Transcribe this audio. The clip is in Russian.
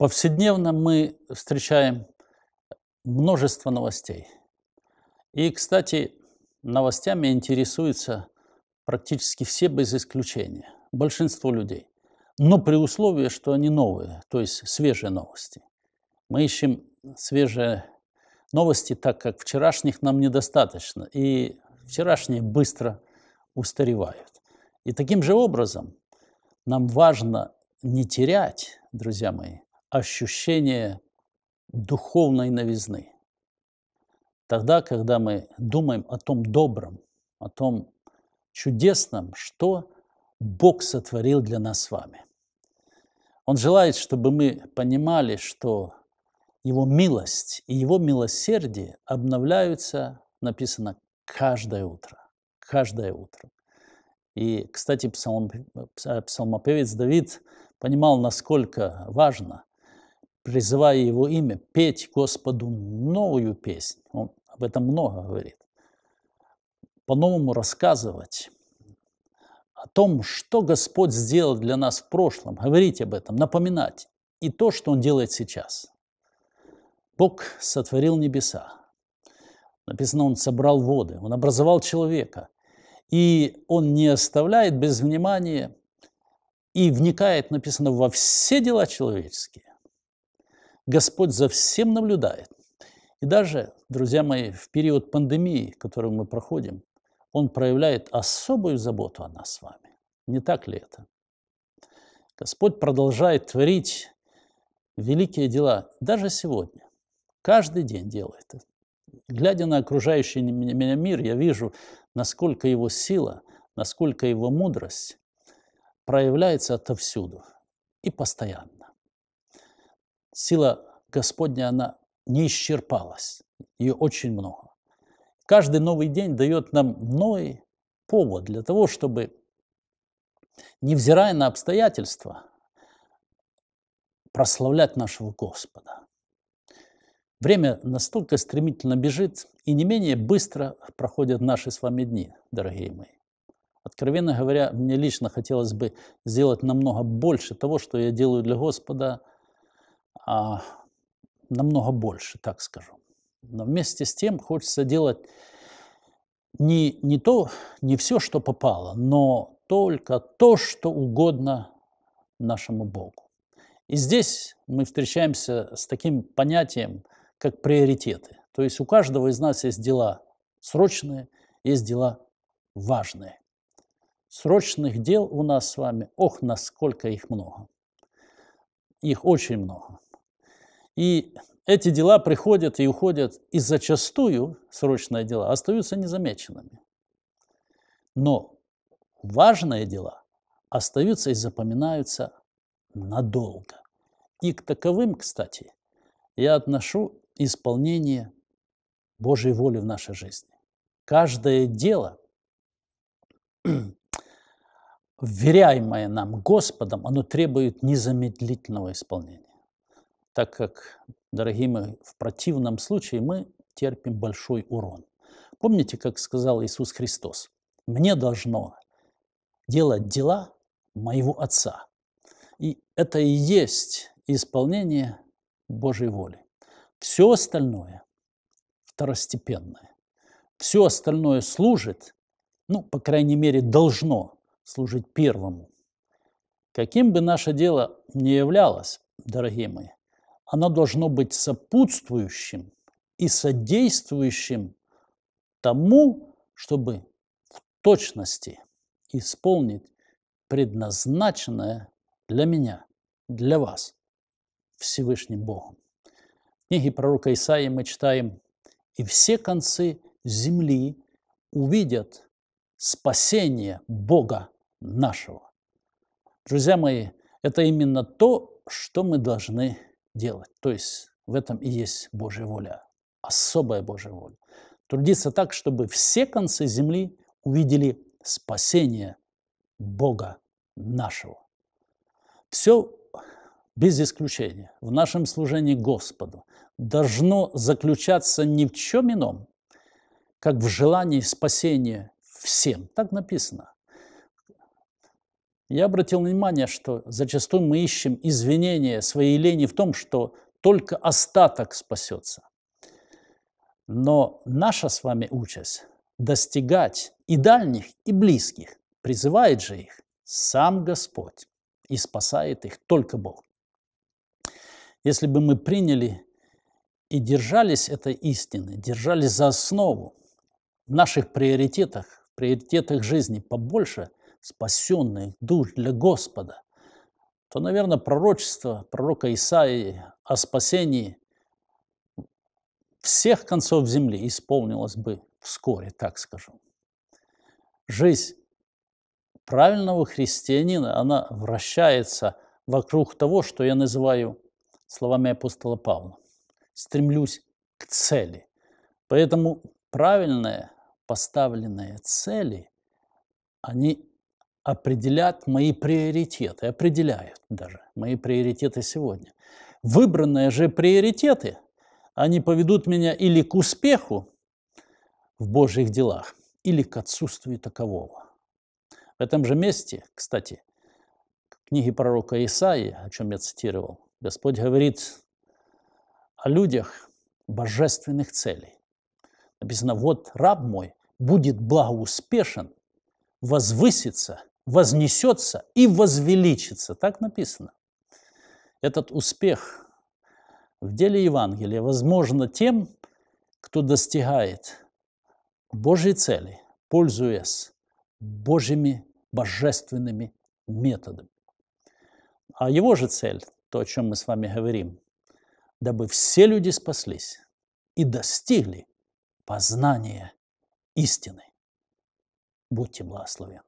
Повседневно мы встречаем множество новостей. И, кстати, новостями интересуются практически все без исключения, большинство людей. Но при условии, что они новые, то есть свежие новости. Мы ищем свежие новости, так как вчерашних нам недостаточно, и вчерашние быстро устаревают. И таким же образом нам важно не терять, друзья мои, ощущение духовной новизны. Тогда, когда мы думаем о том добром, о том чудесном, что Бог сотворил для нас с вами. Он желает, чтобы мы понимали, что Его милость и Его милосердие обновляются, написано, каждое утро. Каждое утро. И, кстати, псалм, псалмопевец Давид понимал, насколько важно призывая его имя, петь Господу новую песнь. Он об этом много говорит. По-новому рассказывать о том, что Господь сделал для нас в прошлом, говорить об этом, напоминать. И то, что Он делает сейчас. Бог сотворил небеса. Написано, Он собрал воды, Он образовал человека. И Он не оставляет без внимания и вникает, написано, во все дела человеческие. Господь за всем наблюдает. И даже, друзья мои, в период пандемии, которую мы проходим, Он проявляет особую заботу о нас с вами. Не так ли это? Господь продолжает творить великие дела даже сегодня. Каждый день делает это. Глядя на окружающий меня мир, я вижу, насколько его сила, насколько его мудрость проявляется отовсюду и постоянно сила Господня, она не исчерпалась. Ее очень много. Каждый новый день дает нам новый повод для того, чтобы, невзирая на обстоятельства, прославлять нашего Господа. Время настолько стремительно бежит, и не менее быстро проходят наши с вами дни, дорогие мои. Откровенно говоря, мне лично хотелось бы сделать намного больше того, что я делаю для Господа а, намного больше, так скажу. Но вместе с тем хочется делать не, не то, не все, что попало, но только то, что угодно нашему Богу. И здесь мы встречаемся с таким понятием, как приоритеты. То есть у каждого из нас есть дела срочные, есть дела важные. Срочных дел у нас с вами, ох, насколько их много их очень много. И эти дела приходят и уходят, и зачастую срочные дела остаются незамеченными. Но важные дела остаются и запоминаются надолго. И к таковым, кстати, я отношу исполнение Божьей воли в нашей жизни. Каждое дело вверяемое нам Господом, оно требует незамедлительного исполнения. Так как, дорогие мои, в противном случае мы терпим большой урон. Помните, как сказал Иисус Христос? «Мне должно делать дела моего Отца». И это и есть исполнение Божьей воли. Все остальное второстепенное. Все остальное служит, ну, по крайней мере, должно служить первому. Каким бы наше дело ни являлось, дорогие мои, оно должно быть сопутствующим и содействующим тому, чтобы в точности исполнить предназначенное для меня, для вас, Всевышним Богом. В книге пророка Исаии мы читаем, «И все концы земли увидят спасение Бога нашего. Друзья мои, это именно то, что мы должны делать. То есть в этом и есть Божья воля, особая Божья воля. Трудиться так, чтобы все концы земли увидели спасение Бога нашего. Все без исключения в нашем служении Господу должно заключаться не в чем ином, как в желании спасения всем. Так написано. Я обратил внимание, что зачастую мы ищем извинения своей лени в том, что только остаток спасется. Но наша с вами участь – достигать и дальних, и близких. Призывает же их сам Господь и спасает их только Бог. Если бы мы приняли и держались этой истины, держались за основу в наших приоритетах, в приоритетах жизни побольше, спасенных душ для Господа, то, наверное, пророчество пророка Исаии о спасении всех концов земли исполнилось бы вскоре, так скажем. Жизнь правильного христианина, она вращается вокруг того, что я называю словами апостола Павла. Стремлюсь к цели. Поэтому правильные поставленные цели, они определят мои приоритеты, определяют даже мои приоритеты сегодня. Выбранные же приоритеты, они поведут меня или к успеху в Божьих делах, или к отсутствию такового. В этом же месте, кстати, в книге пророка Исаии, о чем я цитировал, Господь говорит о людях божественных целей. Написано, вот раб мой будет благоуспешен, возвысится вознесется и возвеличится. Так написано. Этот успех в деле Евангелия возможно тем, кто достигает Божьей цели, пользуясь Божьими божественными методами. А его же цель, то, о чем мы с вами говорим, дабы все люди спаслись и достигли познания истины. Будьте благословены.